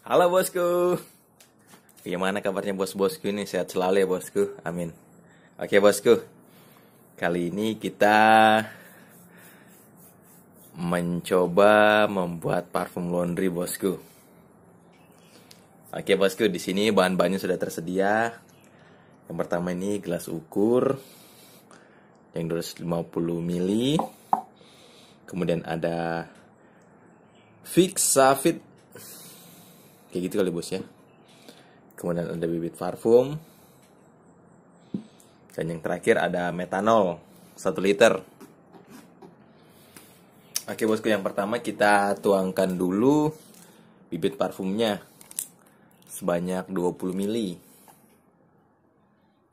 Halo bosku. Gimana kabarnya bos-bosku ini? Sehat selalu ya bosku. Amin. Oke bosku. Kali ini kita mencoba membuat parfum laundry bosku. Oke bosku, di sini bahan-bahannya sudah tersedia. Yang pertama ini gelas ukur yang 250 mili, Kemudian ada fix Safit kayak gitu kali bos ya kemudian ada bibit parfum dan yang terakhir ada metanol 1 liter oke bosku yang pertama kita tuangkan dulu bibit parfumnya sebanyak 20 mili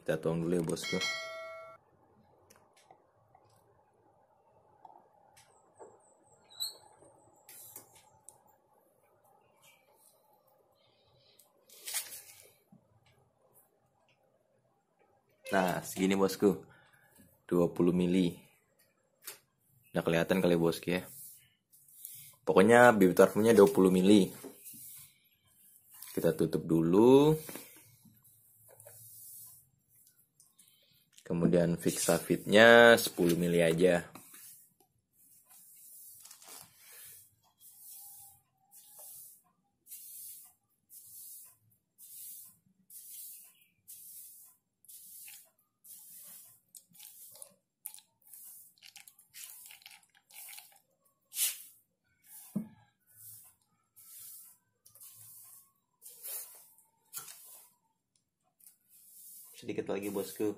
kita tuang dulu ya bosku Nah, segini bosku. 20 mili. Udah kelihatan kali bosku ya. Pokoknya bibit parfumnya 20 mili. Kita tutup dulu. Kemudian fixa fitnya 10 mili aja. sedikit lagi bosku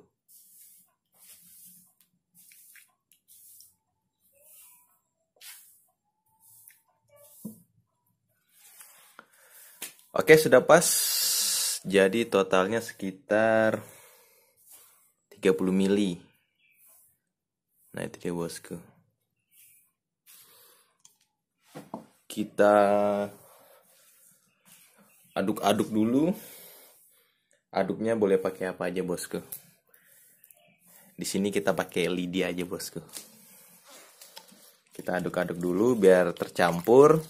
Oke sudah pas Jadi totalnya sekitar 30 mili Nah itu dia bosku Kita Aduk-aduk dulu Aduknya boleh pakai apa aja bosku. Di sini kita pakai lidi aja bosku. Kita aduk-aduk dulu biar tercampur.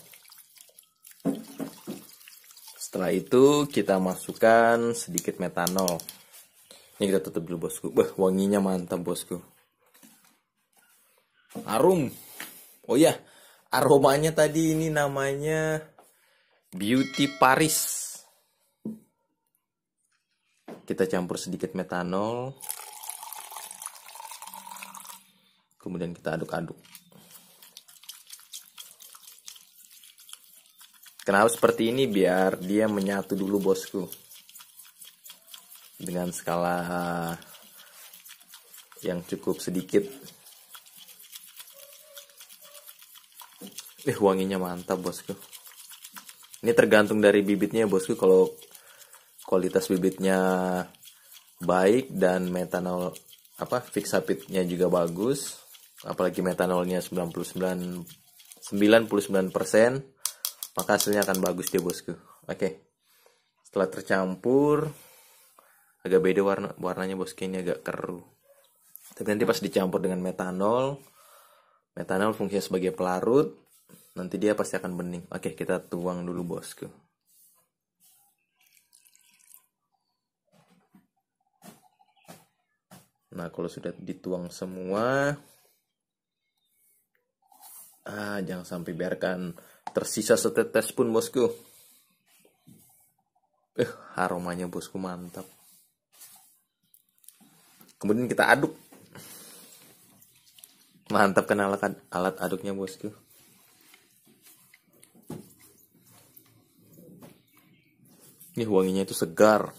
Setelah itu kita masukkan sedikit metanol. Ini kita tutup dulu bosku. Wah, wanginya mantap bosku. Arum. Oh ya, aromanya tadi ini namanya Beauty Paris kita campur sedikit metanol kemudian kita aduk-aduk kenapa seperti ini biar dia menyatu dulu bosku dengan skala yang cukup sedikit eh wanginya mantap bosku ini tergantung dari bibitnya bosku kalau kualitas bibitnya baik dan metanol apa fixapitnya juga bagus apalagi metanolnya 99 99% maka hasilnya akan bagus dia bosku oke setelah tercampur agak beda warna warnanya bosku ini agak keruh tapi nanti pas dicampur dengan metanol metanol fungsinya sebagai pelarut nanti dia pasti akan bening oke kita tuang dulu bosku Nah, kalau sudah dituang semua, ah, jangan sampai biarkan tersisa setetes pun, bosku. Eh, aromanya bosku mantap. Kemudian kita aduk. Mantap kan alat, alat aduknya, bosku. Ini wanginya itu segar.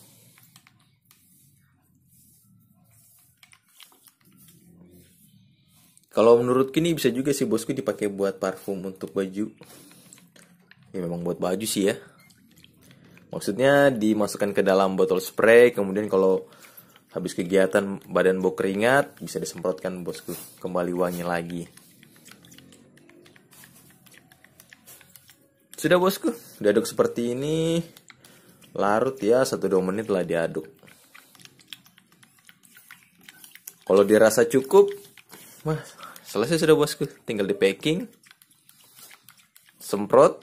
Kalau menurut ini bisa juga sih bosku dipakai buat parfum untuk baju. Ya memang buat baju sih ya. Maksudnya dimasukkan ke dalam botol spray, kemudian kalau habis kegiatan badan bau keringat bisa disemprotkan bosku kembali wangi lagi. Sudah bosku, diaduk seperti ini. Larut ya 1-2 menit lah diaduk. Kalau dirasa cukup, Wah, selesai sudah bosku. Tinggal di packing. Semprot.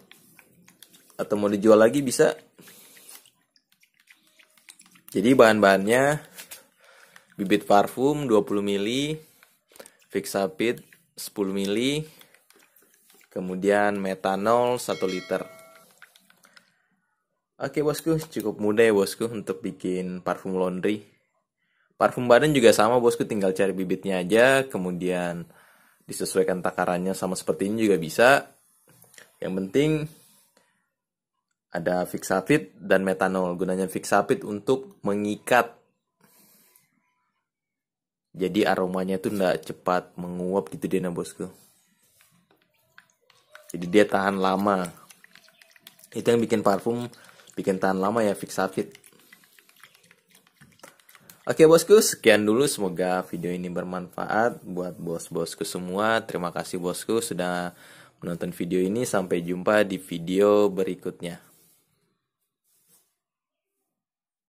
Atau mau dijual lagi bisa. Jadi bahan-bahannya bibit parfum 20 mili, fixapit 10 mili, kemudian metanol 1 liter. Oke bosku, cukup mudah ya bosku untuk bikin parfum laundry. Parfum badan juga sama bosku, tinggal cari bibitnya aja, kemudian disesuaikan takarannya sama seperti ini juga bisa. Yang penting ada fixapit dan metanol. Gunanya fixapit untuk mengikat. Jadi aromanya itu tidak cepat menguap gitu dia nah, bosku. Jadi dia tahan lama. Itu yang bikin parfum bikin tahan lama ya fixapit. Oke bosku, sekian dulu semoga video ini bermanfaat buat bos-bosku semua. Terima kasih bosku sudah menonton video ini. Sampai jumpa di video berikutnya.